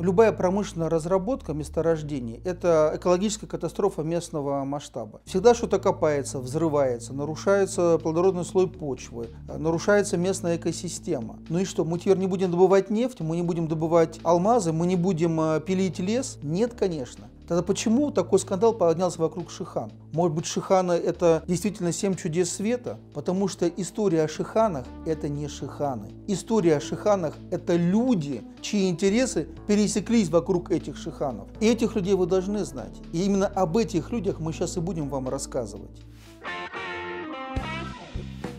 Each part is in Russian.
Любая промышленная разработка месторождений – это экологическая катастрофа местного масштаба. Всегда что-то копается, взрывается, нарушается плодородный слой почвы, нарушается местная экосистема. Ну и что, мы теперь не будем добывать нефть, мы не будем добывать алмазы, мы не будем э, пилить лес? Нет, конечно. Тогда почему такой скандал поднялся вокруг Шихана? Может быть, Шихана – это действительно семь чудес света? Потому что история о Шиханах – это не Шиханы. История о Шиханах – это люди, чьи интересы пересеклись вокруг этих Шиханов. И этих людей вы должны знать. И именно об этих людях мы сейчас и будем вам рассказывать.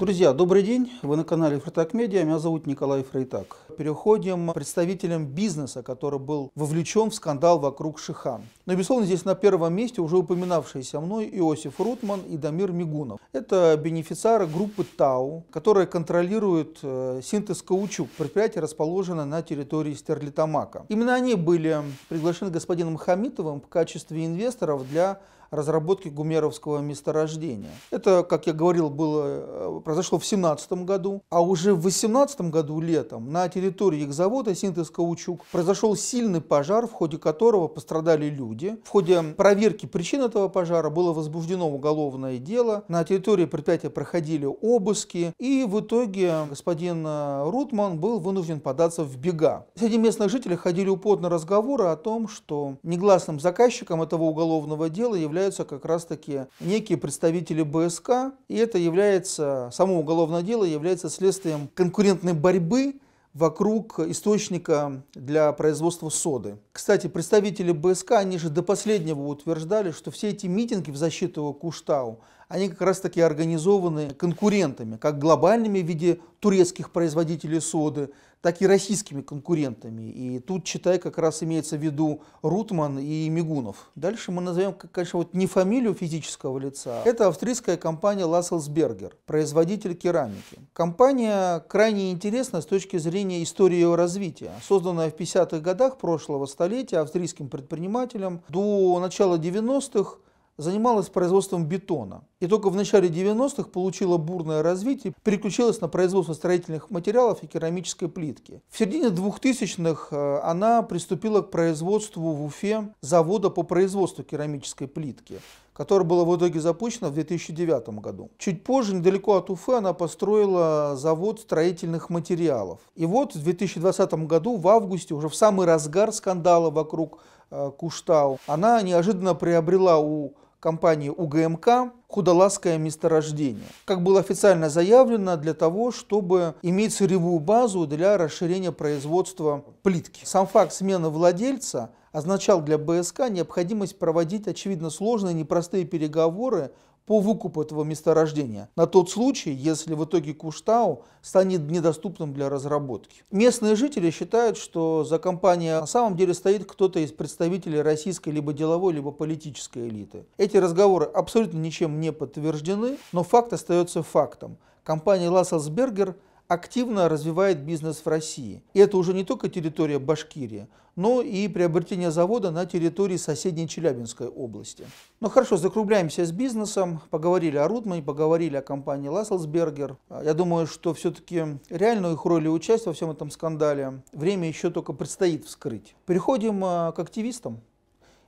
Друзья, добрый день. Вы на канале Фрейтак Медиа. Меня зовут Николай Фрейтак. Переходим к представителям бизнеса, который был вовлечен в скандал вокруг Шихан. Но, ну, безусловно, здесь на первом месте уже упоминавшиеся мной Иосиф Рутман и Дамир Мигунов. Это бенефициары группы ТАУ, которая контролирует э, синтез каучук. Предприятие расположено на территории Стерлитамака. Именно они были приглашены господином Хамитовым в качестве инвесторов для разработки гумеровского месторождения. Это, как я говорил, было, э, произошло в 2017 году, а уже в 2018 году летом на территории их завода «Синтез Каучук» произошел сильный пожар, в ходе которого пострадали люди. В ходе проверки причин этого пожара было возбуждено уголовное дело, на территории предприятия проходили обыски, и в итоге господин э, Рутман был вынужден податься в бега. Среди местных жителей ходили упорно разговоры о том, что негласным заказчиком этого уголовного дела является являются как раз-таки некие представители БСК, и это является, само уголовное дело является следствием конкурентной борьбы вокруг источника для производства соды. Кстати, представители БСК, они же до последнего утверждали, что все эти митинги в защиту Куштау, они как раз таки организованы конкурентами, как глобальными в виде турецких производителей соды, так и российскими конкурентами. И тут, читай, как раз имеется в виду Рутман и Мигунов. Дальше мы назовем, конечно, вот не фамилию физического лица. Это австрийская компания Ласселсбергер, производитель керамики. Компания крайне интересна с точки зрения истории ее развития. Созданная в 50-х годах прошлого столетия австрийским предпринимателем, до начала 90-х занималась производством бетона и только в начале 90-х получила бурное развитие, переключилась на производство строительных материалов и керамической плитки. В середине 2000-х э, она приступила к производству в Уфе завода по производству керамической плитки, которое было в итоге запущено в 2009 году. Чуть позже, недалеко от Уфы, она построила завод строительных материалов. И вот в 2020 году, в августе, уже в самый разгар скандала вокруг э, Куштау, она неожиданно приобрела у компании УГМК «Худолазское месторождение», как было официально заявлено, для того, чтобы иметь сырьевую базу для расширения производства плитки. Сам факт смены владельца означал для БСК необходимость проводить, очевидно, сложные непростые переговоры по выкупу этого месторождения на тот случай, если в итоге Куштау станет недоступным для разработки. Местные жители считают, что за компанией на самом деле стоит кто-то из представителей российской либо деловой, либо политической элиты. Эти разговоры абсолютно ничем не подтверждены, но факт остается фактом. Компания Лассельсбергер – активно развивает бизнес в России. И это уже не только территория Башкирии, но и приобретение завода на территории соседней Челябинской области. Ну хорошо, закругляемся с бизнесом, поговорили о Рутмане, поговорили о компании Ласселсбергер. Я думаю, что все-таки реальную их роль и участие во всем этом скандале время еще только предстоит вскрыть. Переходим а, к активистам.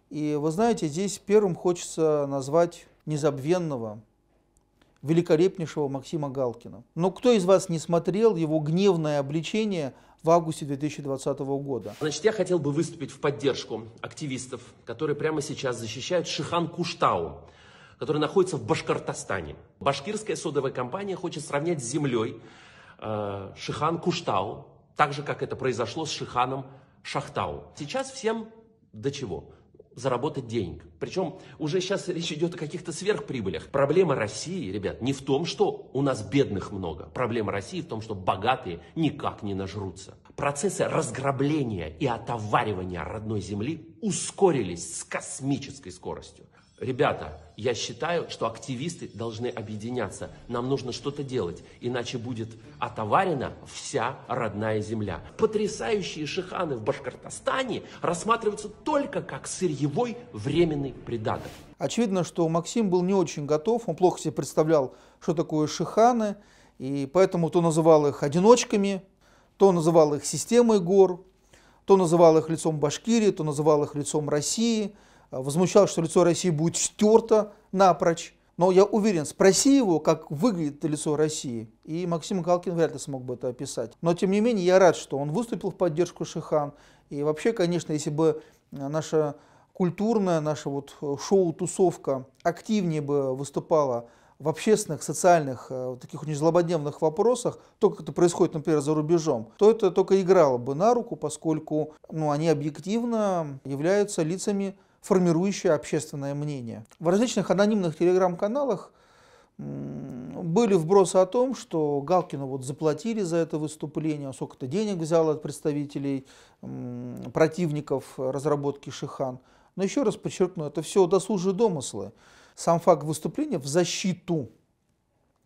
И вы знаете, здесь первым хочется назвать незабвенного великолепнейшего Максима Галкина. Но кто из вас не смотрел его гневное обличение в августе 2020 года? Значит, я хотел бы выступить в поддержку активистов, которые прямо сейчас защищают Шихан Куштау, который находится в Башкортостане. Башкирская содовая компания хочет сравнять с землей э, Шихан Куштау, так же, как это произошло с Шиханом Шахтау. Сейчас всем до чего? заработать денег. Причем уже сейчас речь идет о каких-то сверхприбылях. Проблема России, ребят, не в том, что у нас бедных много. Проблема России в том, что богатые никак не нажрутся. Процессы разграбления и отоваривания родной земли ускорились с космической скоростью. Ребята, я считаю, что активисты должны объединяться. Нам нужно что-то делать, иначе будет отоварена вся родная земля. Потрясающие шиханы в Башкортостане рассматриваются только как сырьевой временный придаток. Очевидно, что Максим был не очень готов, он плохо себе представлял, что такое шиханы, и поэтому то называл их одиночками, то называл их системой гор, то называл их лицом Башкирии, то называл их лицом России – Э, возмущалось, что лицо России будет стерто напрочь. Но я уверен, спроси его, как выглядит лицо России, и Максим Галкин вряд ли смог бы это описать. Но, тем не менее, я рад, что он выступил в поддержку Шихан. И вообще, конечно, если бы э, наша культурная, наша вот э, шоу-тусовка активнее бы выступала в общественных, социальных, таких очень злободневных вопросах, то, как это происходит, например, за рубежом, то это только играло бы на руку, поскольку ну, они объективно являются лицами формирующее общественное мнение. В различных анонимных телеграм-каналах были вбросы о том, что Галкину вот заплатили за это выступление, сколько-то денег взял от представителей противников разработки Шихан. Но еще раз подчеркну, это все досужие домыслы. Сам факт выступления в защиту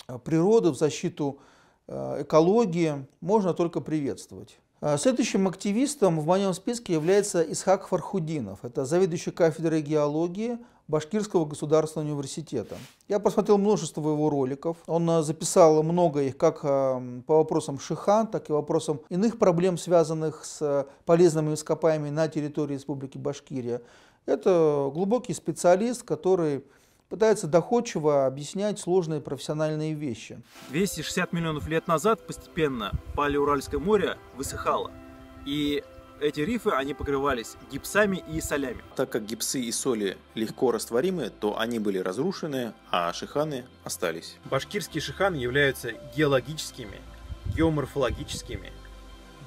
э, природы, в защиту э, экологии можно только приветствовать. А, следующим активистом в моем списке является Исхак Фархудинов. Это заведующий кафедрой геологии Башкирского государственного университета. Я посмотрел множество его роликов. Он а, записал много их как а, по вопросам Шихан, так и вопросам иных проблем, связанных с полезными ископаемыми на территории Республики Башкирия. Это глубокий специалист, который пытается доходчиво объяснять сложные профессиональные вещи. 260 миллионов лет назад постепенно Палеуральское море высыхало. И эти рифы, они покрывались гипсами и солями. Так как гипсы и соли легко растворимы, то они были разрушены, а шиханы остались. Башкирские шиханы являются геологическими, геоморфологическими,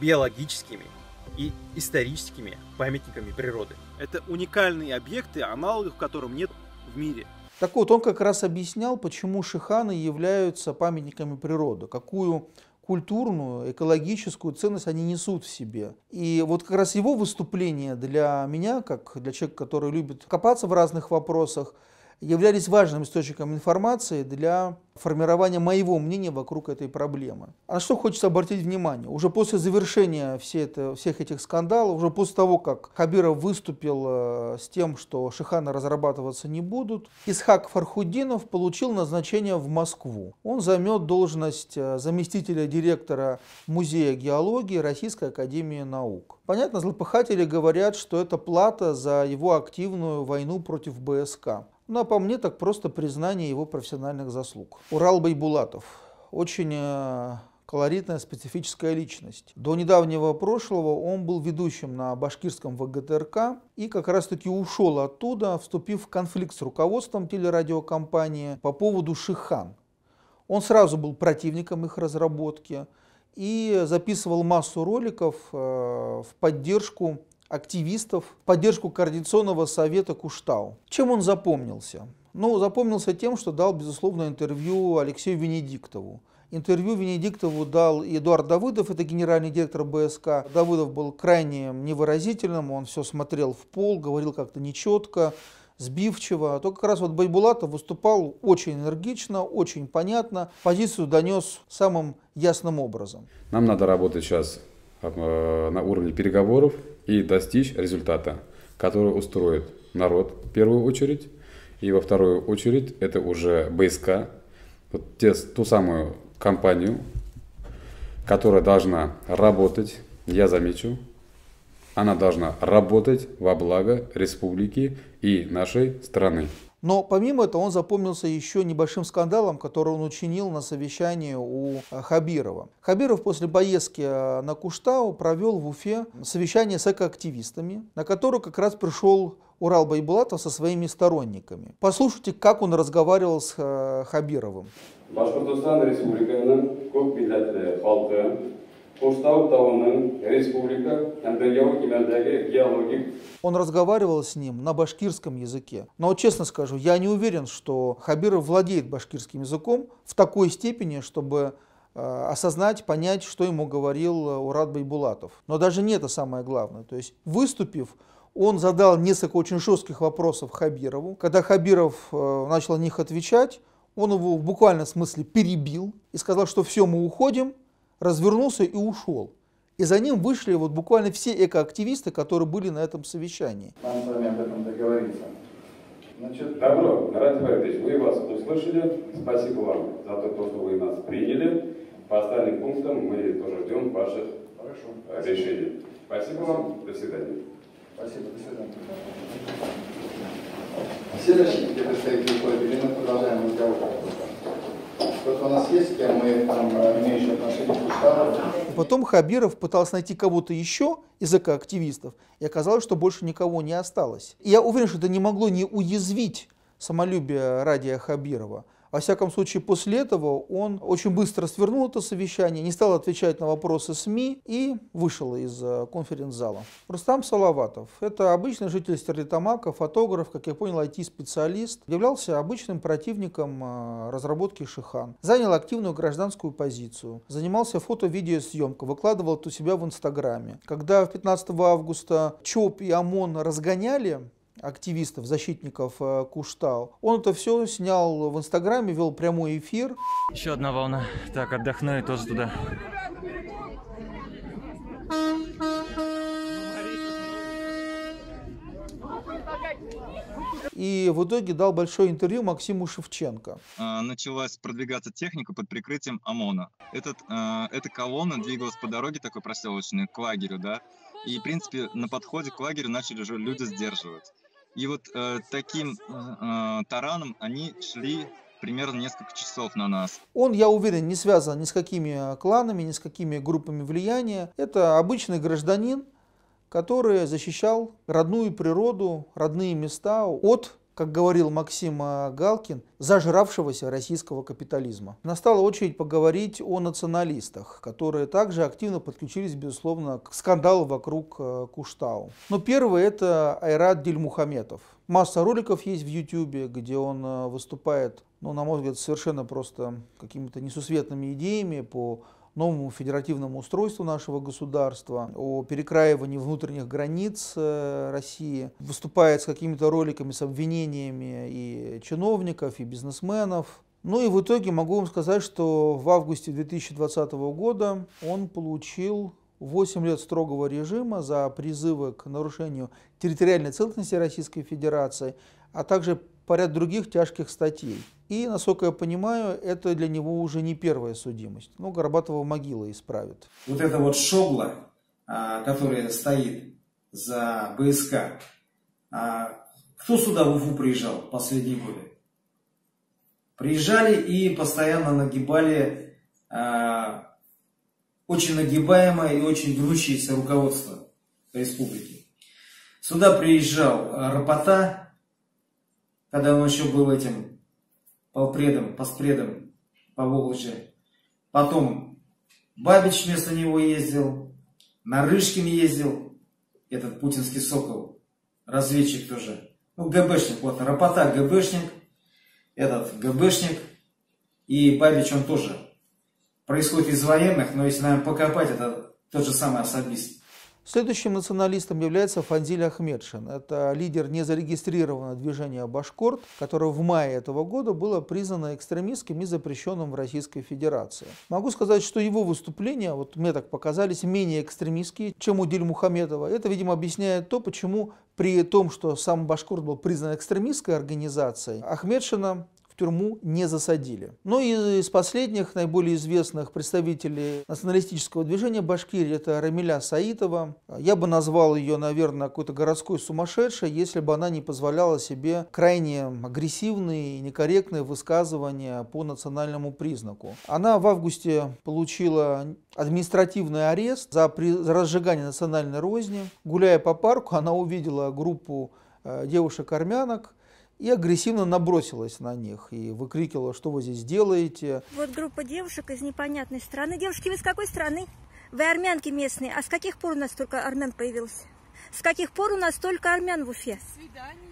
биологическими и историческими памятниками природы. Это уникальные объекты, аналогов которым нет в мире. Так вот, он как раз объяснял, почему шиханы являются памятниками природы, какую культурную, экологическую ценность они несут в себе. И вот как раз его выступление для меня, как для человека, который любит копаться в разных вопросах, являлись важным источником информации для формирования моего мнения вокруг этой проблемы. А на что хочется обратить внимание? Уже после завершения все это, всех этих скандалов, уже после того, как Хабиров выступил э, с тем, что Шихана разрабатываться не будут, Исхак Фархудинов получил назначение в Москву. Он займет должность э, заместителя директора Музея геологии Российской Академии Наук. Понятно, злопыхатели говорят, что это плата за его активную войну против БСК. Ну, а по мне так просто признание его профессиональных заслуг. Урал Байбулатов. Очень э, колоритная, специфическая личность. До недавнего прошлого он был ведущим на башкирском ВГТРК и как раз-таки ушел оттуда, вступив в конфликт с руководством телерадиокомпании по поводу Шихан. Он сразу был противником их разработки и записывал массу роликов э, в поддержку активистов в поддержку Координационного совета Куштау. Чем он запомнился? Ну, запомнился тем, что дал, безусловно, интервью Алексею Венедиктову. Интервью Венедиктову дал Эдуард Давыдов, это генеральный директор БСК. Давыдов был крайне невыразительным, он все смотрел в пол, говорил как-то нечетко, сбивчиво. а То как раз вот Байбулатов выступал очень энергично, очень понятно, позицию донес самым ясным образом. Нам надо работать сейчас э, на уровне переговоров, и достичь результата, который устроит народ в первую очередь, и во вторую очередь это уже БСК, вот те, ту самую компанию, которая должна работать, я замечу, она должна работать во благо республики и нашей страны. Но помимо этого он запомнился еще небольшим скандалом, который он учинил на совещании у э, Хабирова. Хабиров после поездки э, на Куштау провел в Уфе совещание с экоактивистами, на которое как раз пришел Урал Байбулатов со своими сторонниками. Послушайте, как он разговаривал с э, Хабировым. Башқұртстан Республиканың көп халқы он разговаривал с ним на башкирском языке. Но честно скажу, я не уверен, что Хабиров владеет башкирским языком в такой степени, чтобы э, осознать, понять, что ему говорил э, Урат Байбулатов. Но даже не это самое главное. То есть, выступив, он задал несколько очень жестких вопросов Хабирову. Когда Хабиров э, начал на них отвечать, он его в буквальном смысле перебил и сказал, что все, мы уходим, развернулся и ушел. И за ним вышли вот буквально все экоактивисты, которые были на этом совещании. Нам с вами об этом договориться. Значит, добро, Геннадий Борисович, вы вас услышали. Спасибо вам за то, что вы нас приняли. По остальным пунктам мы тоже ждем ваших Хорошо. решений. Спасибо, вам. До свидания. Спасибо, до свидания. Следующий представитель Елена, продолжаем разговор кто у нас есть, кем мы там, э, имеющие отношение к штабу. Потом Хабиров пытался найти кого-то еще из ЭКО-активистов, и оказалось, что больше никого не осталось. И я уверен, что это не могло не уязвить самолюбие Радия Хабирова. Во всяком случае, после этого он очень быстро свернул это совещание, не стал отвечать на вопросы СМИ и вышел из э, конференц-зала. Рустам Салаватов – это обычный житель Стерлитамака, фотограф, как я понял, IT-специалист, являлся обычным противником э, разработки Шихан, занял активную гражданскую позицию, занимался фото-видеосъемкой, выкладывал это у себя в Инстаграме. Когда 15 августа ЧОП и ОМОН разгоняли активистов, защитников э, Куштау. Он это все снял в Инстаграме, вел прямой эфир. Еще одна волна. Так, отдохну и тоже туда. И в итоге дал большое интервью Максиму Шевченко. А, началась продвигаться техника под прикрытием ОМОНа. Этот, э, эта колонна двигалась по дороге такой проселочной к лагерю, да, и, в принципе, на подходе к лагерю начали уже люди сдерживать. И вот э, таким э, тараном они шли примерно несколько часов на нас. Он, я уверен, не связан ни с какими э, кланами, ни с какими группами влияния. Это обычный гражданин, который защищал родную природу, родные места от как говорил Максим а, Галкин, зажравшегося российского капитализма. Настала очередь поговорить о националистах, которые также активно подключились, безусловно, к скандалу вокруг а, Куштау. Но первый это Айрат Дильмухаметов. Масса роликов есть в Ютьюбе, где он а, выступает, ну, на мой взгляд, совершенно просто какими-то несусветными идеями по новому федеративному устройству нашего государства, о перекраивании внутренних границ э, России, выступает с какими-то роликами, с обвинениями и чиновников, и бизнесменов. Ну и в итоге могу вам сказать, что в августе 2020 года он получил 8 лет строгого режима за призывы к нарушению территориальной целостности Российской Федерации, а также по ряд других тяжких статей. И, насколько я понимаю, это для него уже не первая судимость. Ну, Горбатова могила исправит. Вот это вот шобла, а, которая стоит за БСК, а, кто сюда в Уфу приезжал в последние годы? Приезжали и постоянно нагибали а, очень нагибаемое и очень гнущееся руководство республики. Сюда приезжал Рапота, когда он еще был этим полпредом, поспредом по Волжье. Потом Бабич вместо него ездил, на Нарышкин ездил, этот путинский сокол, разведчик тоже. Ну, ГБшник, вот, Рапота ГБшник, этот ГБшник и Бабич он тоже. Происходит из военных, но если, наверное, покопать, это тот же самый особист. Следующим националистом является Фанзиль Ахмедшин. Это лидер незарегистрированного движения «Башкорт», которое в мае этого года было признано экстремистским и запрещенным в Российской Федерации. Могу сказать, что его выступления, вот мне так показались, менее экстремистские, чем у Диль Мухамедова. Это, видимо, объясняет то, почему при том, что сам Башкорт был признан экстремистской организацией, Ахмедшина тюрьму не засадили. Ну и из последних наиболее известных представителей националистического движения Башкирии это Рамиля Саитова. Я бы назвал ее, наверное, какой-то городской сумасшедшей, если бы она не позволяла себе крайне агрессивные и некорректные высказывания по национальному признаку. Она в августе получила административный арест за, при... за разжигание национальной розни. Гуляя по парку, она увидела группу э, девушек-армянок, и агрессивно набросилась на них и выкрикивала, что вы здесь делаете. Вот группа девушек из непонятной страны. Девушки, вы с какой страны? Вы армянки местные. А с каких пор у нас только армян появилось? С каких пор у нас только армян в Уфе? Свидание.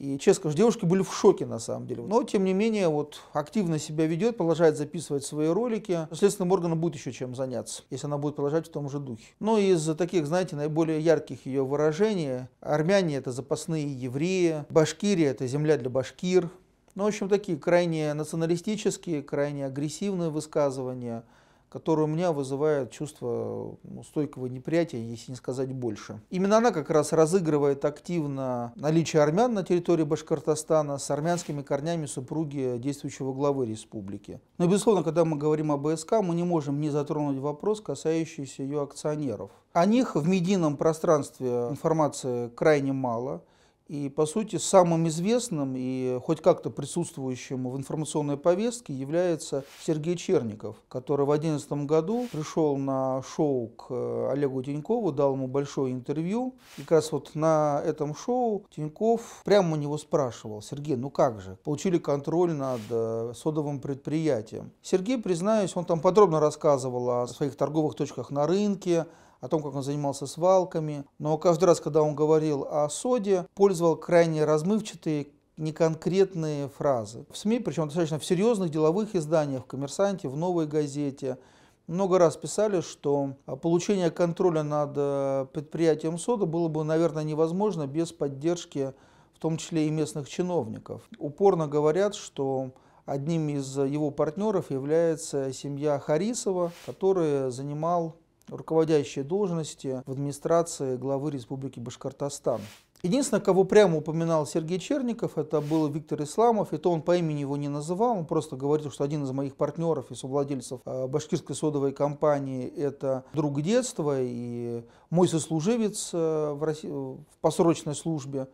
И, честно скажу, девушки были в шоке на самом деле. Но, тем не менее, вот активно себя ведет, продолжает записывать свои ролики. Следственным органам будет еще чем заняться, если она будет продолжать в том же духе. Но из таких, знаете, наиболее ярких ее выражений, армяне – это запасные евреи, башкирия – это земля для башкир. Ну, в общем, такие крайне националистические, крайне агрессивные высказывания – которая у меня вызывает чувство ну, стойкого неприятия, если не сказать больше. Именно она как раз разыгрывает активно наличие армян на территории Башкортостана с армянскими корнями супруги действующего главы республики. Но, безусловно, когда мы говорим об СК, мы не можем не затронуть вопрос, касающийся ее акционеров. О них в медийном пространстве информации крайне мало. И, по сути, самым известным и хоть как-то присутствующим в информационной повестке является Сергей Черников, который в 2011 году пришел на шоу к э, Олегу Тинькову, дал ему большое интервью. И как раз вот на этом шоу Тиньков прямо у него спрашивал, Сергей, ну как же, получили контроль над э, содовым предприятием. Сергей, признаюсь, он там подробно рассказывал о своих торговых точках на рынке, о том, как он занимался свалками. Но каждый раз, когда он говорил о соде, пользовал крайне размывчатые, неконкретные фразы. В СМИ, причем достаточно в серьезных деловых изданиях, в «Коммерсанте», в «Новой газете», много раз писали, что получение контроля над э, предприятием сода было бы, наверное, невозможно без поддержки, в том числе и местных чиновников. Упорно говорят, что одним из его партнеров является семья Харисова, который занимал руководящие должности в администрации главы Республики Башкортостан. Единственное, кого прямо упоминал Сергей Черников, это был Виктор Исламов, и то он по имени его не называл, он просто говорил, что один из моих партнеров и совладельцев э, башкирской содовой компании – это друг детства и мой сослуживец э, в, России, в посрочной службе.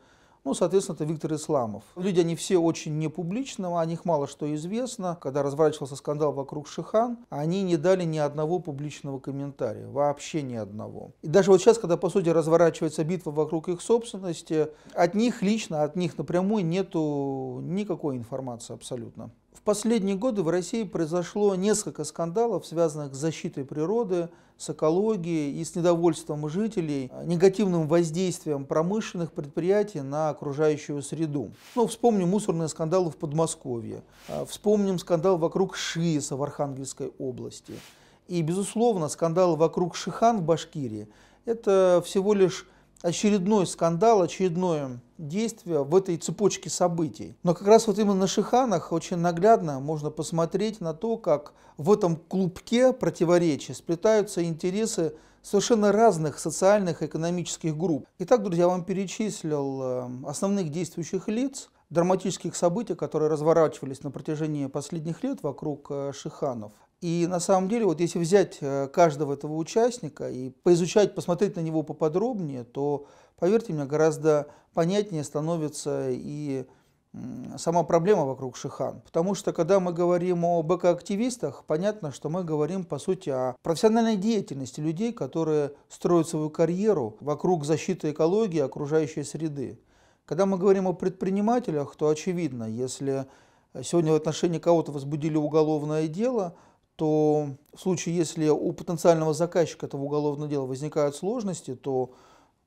Ну, соответственно, это Виктор Исламов. Люди, они все очень непубличного, о них мало что известно. Когда разворачивался скандал вокруг Шихан, они не дали ни одного публичного комментария, вообще ни одного. И даже вот сейчас, когда, по сути, разворачивается битва вокруг их собственности, от них лично, от них напрямую нету никакой информации абсолютно. В последние годы в России произошло несколько скандалов, связанных с защитой природы, с экологией и с недовольством жителей, э, негативным воздействием промышленных предприятий на окружающую среду. Ну, вспомним мусорные скандалы в Подмосковье, э, вспомним скандал вокруг ШИСа в Архангельской области. И, безусловно, скандал вокруг Шихан в Башкирии – это всего лишь очередной скандал, очередное действие в этой цепочке событий. Но как раз вот именно на Шиханах очень наглядно можно посмотреть на то, как в этом клубке противоречий сплетаются интересы совершенно разных социальных и экономических групп. Итак, друзья, я вам перечислил э, основных действующих лиц, драматических событий, которые разворачивались на протяжении последних лет вокруг э, Шиханов. И на самом деле, вот если взять э, каждого этого участника и поизучать, посмотреть на него поподробнее, то, поверьте мне, гораздо понятнее становится и сама проблема вокруг Шихан. Потому что, когда мы говорим о БК-активистах, понятно, что мы говорим, по сути, о профессиональной деятельности людей, которые строят свою карьеру вокруг защиты экологии, окружающей среды. Когда мы говорим о предпринимателях, то очевидно, если э, сегодня в отношении кого-то возбудили уголовное дело – то в случае, если у потенциального заказчика этого уголовного дела возникают сложности, то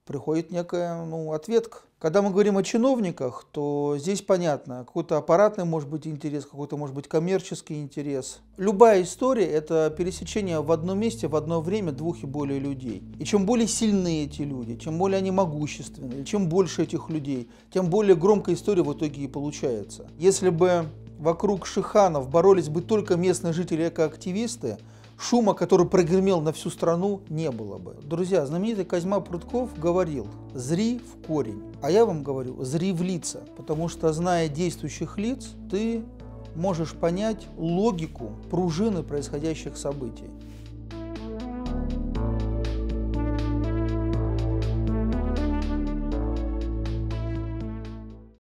приходит некая ну, ответка. Когда мы говорим о чиновниках, то здесь понятно, какой-то аппаратный может быть интерес, какой-то может быть коммерческий интерес. Любая история – это пересечение в одном месте в одно время двух и более людей. И чем более сильны эти люди, чем более они могущественны, чем больше этих людей, тем более громкая история в итоге и получается. Если бы вокруг Шиханов боролись бы только местные жители и экоактивисты, шума, который прогремел на всю страну, не было бы. Друзья, знаменитый Козьма Прутков говорил «зри в корень», а я вам говорю «зри в лица», потому что, зная действующих лиц, ты можешь понять логику пружины происходящих событий.